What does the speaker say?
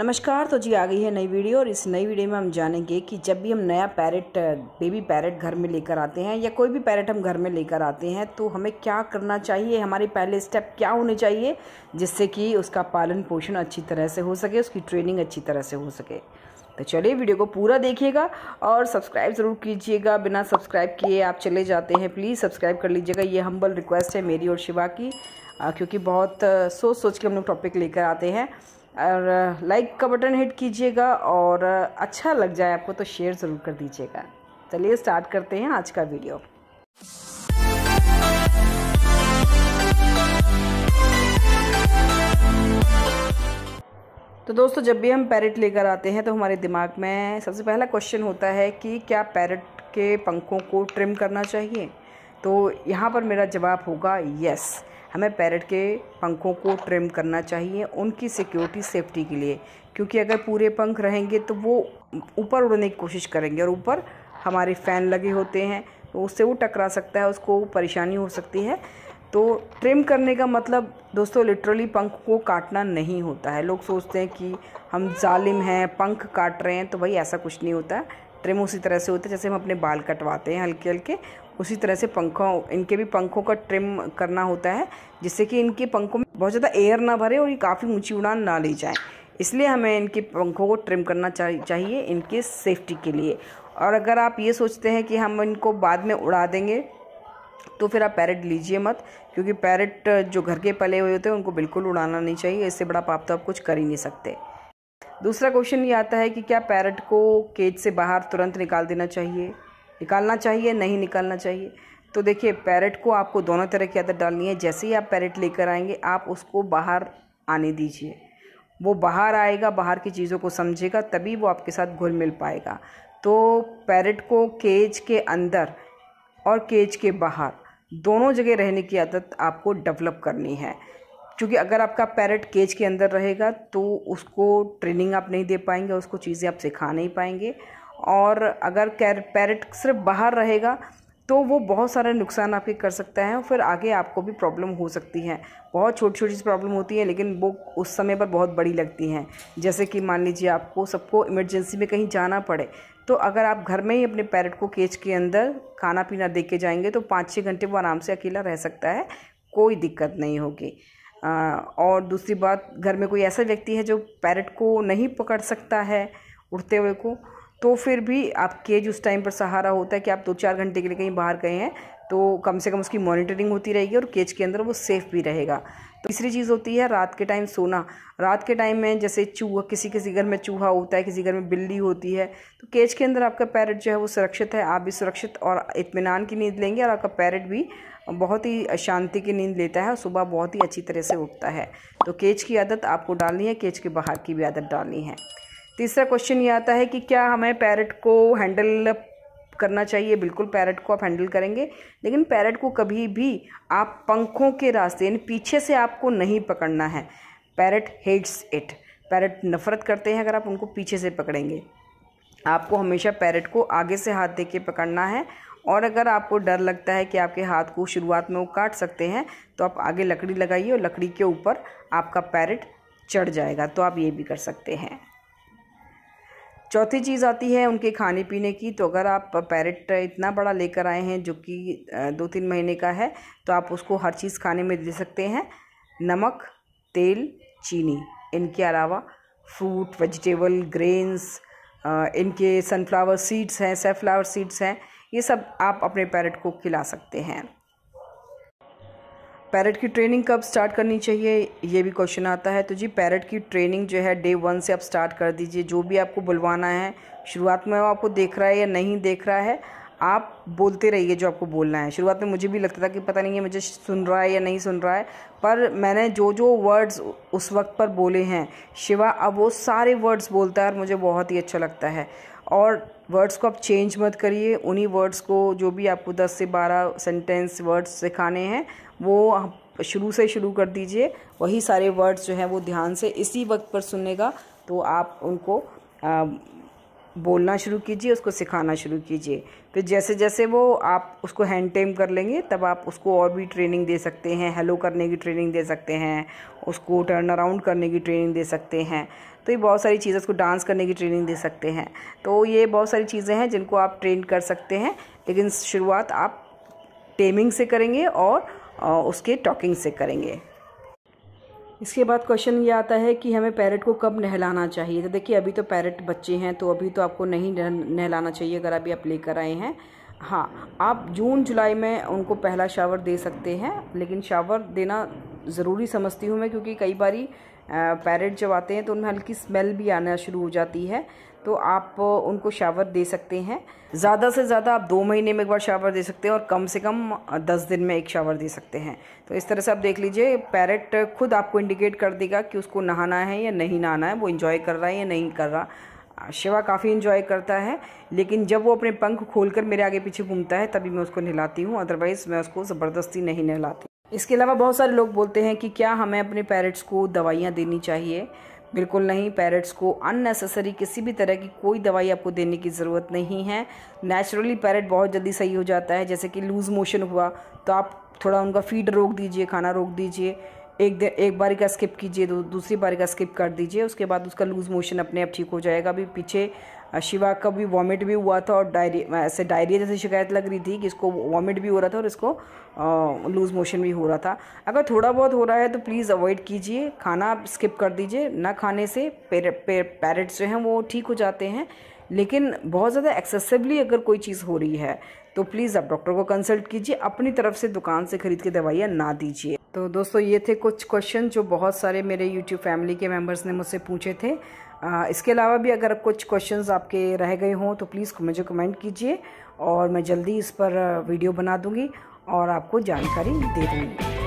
नमस्कार तो जी आ गई है नई वीडियो और इस नई वीडियो में हम जानेंगे कि जब भी हम नया पैरेट बेबी पैरेट घर में लेकर आते हैं या कोई भी पैरेट हम घर में लेकर आते हैं तो हमें क्या करना चाहिए हमारे पहले स्टेप क्या होने चाहिए जिससे कि उसका पालन पोषण अच्छी तरह से हो सके उसकी ट्रेनिंग अच्छी तरह से हो सके तो चलिए वीडियो को पूरा देखिएगा और सब्सक्राइब ज़रूर कीजिएगा बिना सब्सक्राइब किए आप चले जाते हैं प्लीज़ सब्सक्राइब कर लीजिएगा ये हम्बल रिक्वेस्ट है मेरी और शिवा की क्योंकि बहुत सोच सोच के हम लोग टॉपिक लेकर आते हैं और लाइक का बटन हिट कीजिएगा और अच्छा लग जाए आपको तो शेयर ज़रूर कर दीजिएगा चलिए स्टार्ट करते हैं आज का वीडियो तो दोस्तों जब भी हम पैरट लेकर आते हैं तो हमारे दिमाग में सबसे पहला क्वेश्चन होता है कि क्या पैरट के पंखों को ट्रिम करना चाहिए तो यहाँ पर मेरा जवाब होगा यस yes. हमें पैरट के पंखों को ट्रिम करना चाहिए उनकी सिक्योरिटी सेफ्टी के लिए क्योंकि अगर पूरे पंख रहेंगे तो वो ऊपर उड़ने की कोशिश करेंगे और ऊपर हमारे फ़ैन लगे होते हैं तो उससे वो टकरा सकता है उसको परेशानी हो सकती है तो ट्रिम करने का मतलब दोस्तों लिटरली पंख को काटना नहीं होता है लोग सोचते हैं कि हम जालिम हैं पंख काट रहे हैं तो भाई ऐसा कुछ नहीं होता ट्रिम उसी तरह से होता है जैसे हम अपने बाल कटवाते हैं हल्के हल्के उसी तरह से पंखों इनके भी पंखों का ट्रिम करना होता है जिससे कि इनके पंखों में बहुत ज़्यादा एयर ना भरे और ये काफ़ी ऊंची उड़ान ना ले जाए इसलिए हमें इनके पंखों को ट्रिम करना चाहिए इनके सेफ्टी के लिए और अगर आप ये सोचते हैं कि हम इनको बाद में उड़ा देंगे तो फिर आप पैरट लीजिए मत क्योंकि पैरट जो घर के पले हुए होते हैं उनको बिल्कुल उड़ाना नहीं चाहिए इससे बड़ा पाप तो आप कुछ कर ही नहीं सकते दूसरा क्वेश्चन ये आता है कि क्या पैरट को केज से बाहर तुरंत निकाल देना चाहिए निकालना चाहिए नहीं निकालना चाहिए तो देखिए पैरेट को आपको दोनों तरह की आदत डालनी है जैसे ही आप पैरेट लेकर आएंगे आप उसको बाहर आने दीजिए वो बाहर आएगा बाहर की चीज़ों को समझेगा तभी वो आपके साथ घुल मिल पाएगा तो पैरेट को केज के अंदर और केज के बाहर दोनों जगह रहने की आदत आपको डेवलप करनी है क्योंकि अगर आपका पैरेट केज के अंदर रहेगा तो उसको ट्रेनिंग आप नहीं दे पाएंगे उसको चीज़ें आप सिखा नहीं पाएंगे और अगर कैर पैरेट सिर्फ बाहर रहेगा तो वो बहुत सारा नुकसान आपके कर सकता है और फिर आगे आपको भी प्रॉब्लम हो सकती है बहुत छोटी छोटी सी प्रॉब्लम होती है लेकिन वो उस समय पर बहुत बड़ी लगती हैं जैसे कि मान लीजिए आपको सबको इमरजेंसी में कहीं जाना पड़े तो अगर आप घर में ही अपने पैरट को केज के अंदर खाना पीना दे के जाएंगे तो पाँच छः घंटे वो आराम से अकेला रह सकता है कोई दिक्कत नहीं होगी और दूसरी बात घर में कोई ऐसा व्यक्ति है जो पैरट को नहीं पकड़ सकता है उड़ते हुए को तो फिर भी आपके जो उस टाइम पर सहारा होता है कि आप दो चार घंटे के लिए कहीं बाहर गए हैं तो कम से कम उसकी मॉनिटरिंग होती रहेगी और केज के अंदर वो सेफ़ भी रहेगा तो तीसरी चीज़ होती है रात के टाइम सोना रात के टाइम में जैसे चूहा किसी किसी घर में चूहा होता है किसी घर में बिल्ली होती है तो केज के अंदर आपका पैरट जो है वो सुरक्षित है आप भी सुरक्षित और इतमान की नींद लेंगे और आपका पैरट भी बहुत ही शांति की नींद लेता है और सुबह बहुत ही अच्छी तरह से उठता है तो केज की आदत आपको डालनी है केज के बाहर की भी आदत डालनी है तीसरा क्वेश्चन ये आता है कि क्या हमें पैरट को हैंडल करना चाहिए बिल्कुल पैरट को आप हैंडल करेंगे लेकिन पैरट को कभी भी आप पंखों के रास्ते यानी पीछे से आपको नहीं पकड़ना है पैरट हेट्स इट पैरट नफ़रत करते हैं अगर आप उनको पीछे से पकड़ेंगे आपको हमेशा पैरट को आगे से हाथ दे के पकड़ना है और अगर आपको डर लगता है कि आपके हाथ को शुरुआत में वो काट सकते हैं तो आप आगे लकड़ी लगाइए और लकड़ी के ऊपर आपका पैरट चढ़ जाएगा तो आप ये भी कर सकते हैं चौथी चीज़ आती है उनके खाने पीने की तो अगर आप पैरेट इतना बड़ा लेकर आए हैं जो कि दो तीन महीने का है तो आप उसको हर चीज़ खाने में दे सकते हैं नमक तेल चीनी इनके अलावा फ्रूट वेजिटेबल ग्रेन्स इनके सनफ्लावर सीड्स हैं सेफ्लावर सीड्स हैं ये सब आप अपने पैरेट को खिला सकते हैं पैरट की ट्रेनिंग कब स्टार्ट करनी चाहिए ये भी क्वेश्चन आता है तो जी पैरट की ट्रेनिंग जो है डे वन से आप स्टार्ट कर दीजिए जो भी आपको बुलवाना है शुरुआत में वो आपको देख रहा है या नहीं देख रहा है आप बोलते रहिए जो आपको बोलना है शुरुआत में मुझे भी लगता था कि पता नहीं है मुझे सुन रहा है या नहीं सुन रहा है पर मैंने जो जो वर्ड्स उस वक्त पर बोले हैं शिवा अब वो सारे वर्ड्स बोलता है और मुझे बहुत ही अच्छा लगता है और वर्ड्स को आप चेंज मत करिए उन्हीं वर्ड्स को जो भी आपको 10 से 12 सेंटेंस वर्ड्स सिखाने हैं वो शुरू से शुरू कर दीजिए वही सारे वर्ड्स जो हैं वो ध्यान से इसी वक्त पर सुनेगा तो आप उनको आ, बोलना शुरू कीजिए उसको सिखाना शुरू कीजिए फिर जैसे जैसे वो आप उसको हैंड टेम कर लेंगे तब आप उसको और भी ट्रेनिंग दे सकते हैं हेलो करने की ट्रेनिंग दे सकते हैं उसको टर्न अराउंड करने की ट्रेनिंग दे सकते हैं तो ये बहुत सारी चीज़ें उसको डांस करने की ट्रेनिंग दे सकते हैं तो ये बहुत सारी चीज़ें हैं जिनको आप ट्रेन कर सकते हैं लेकिन शुरुआत आप टेमिंग से करेंगे और उसके टॉकिंग से करेंगे इसके बाद क्वेश्चन ये आता है कि हमें पैरेट को कब नहलाना चाहिए तो देखिए अभी तो पैरेट बच्चे हैं तो अभी तो आपको नहीं नहलाना चाहिए अगर अभी आप लेकर आए हैं हाँ आप जून जुलाई में उनको पहला शावर दे सकते हैं लेकिन शावर देना ज़रूरी समझती हूँ मैं क्योंकि कई बारी पैरेट जब आते हैं तो उनमें हल्की स्मेल भी आना शुरू हो जाती है तो आप उनको शावर दे सकते हैं ज़्यादा से ज़्यादा आप दो महीने में एक बार शावर दे सकते हैं और कम से कम दस दिन में एक शावर दे सकते हैं तो इस तरह से आप देख लीजिए पैरेट खुद आपको इंडिकेट कर देगा कि उसको नहाना है या नहीं नहाना है वो इन्जॉय कर रहा है या नहीं कर रहा शिवा काफ़ी इन्जॉय करता है लेकिन जब वो अपने पंख खोल मेरे आगे पीछे घूमता है तभी मैं उसको नहलाती हूँ अदरवाइज़ मैं उसको ज़बरदस्ती नहीं नहलाती इसके अलावा बहुत सारे लोग बोलते हैं कि क्या हमें अपने पैरेट्स को दवाइयाँ देनी चाहिए बिल्कुल नहीं पैरट्स को अननेसेसरी किसी भी तरह की कोई दवाई आपको देने की ज़रूरत नहीं है नेचुरली पैरट बहुत जल्दी सही हो जाता है जैसे कि लूज़ मोशन हुआ तो आप थोड़ा उनका फीड रोक दीजिए खाना रोक दीजिए एक दिन एक बारी का स्किप कीजिए दूसरी बारी का स्किप कर दीजिए उसके बाद उसका लूज़ मोशन अपने आप ठीक हो जाएगा अभी पीछे शिवा का भी वॉमिट भी हुआ था और डायरी ऐसे डायरिया जैसी शिकायत लग रही थी कि इसको वॉमिट भी हो रहा था और इसको लूज़ मोशन भी हो रहा था अगर थोड़ा बहुत हो रहा है तो प्लीज़ अवॉइड कीजिए खाना स्किप कर दीजिए ना खाने से पैरट्स जो हैं वो ठीक हो जाते हैं लेकिन बहुत ज़्यादा एक्सेसिवली अगर कोई चीज़ हो रही है तो प्लीज़ आप डॉक्टर को कंसल्ट कीजिए अपनी तरफ से दुकान से ख़रीद के दवाइयाँ ना दीजिए तो दोस्तों ये थे कुछ क्वेश्चन जो बहुत सारे मेरे यूट्यूब फैमिली के मेम्बर्स ने मुझसे पूछे थे आ, इसके अलावा भी अगर कुछ क्वेश्चंस आपके रह गए हों तो प्लीज़ मुझे कमेंट कीजिए और मैं जल्दी इस पर वीडियो बना दूँगी और आपको जानकारी दे दूँगी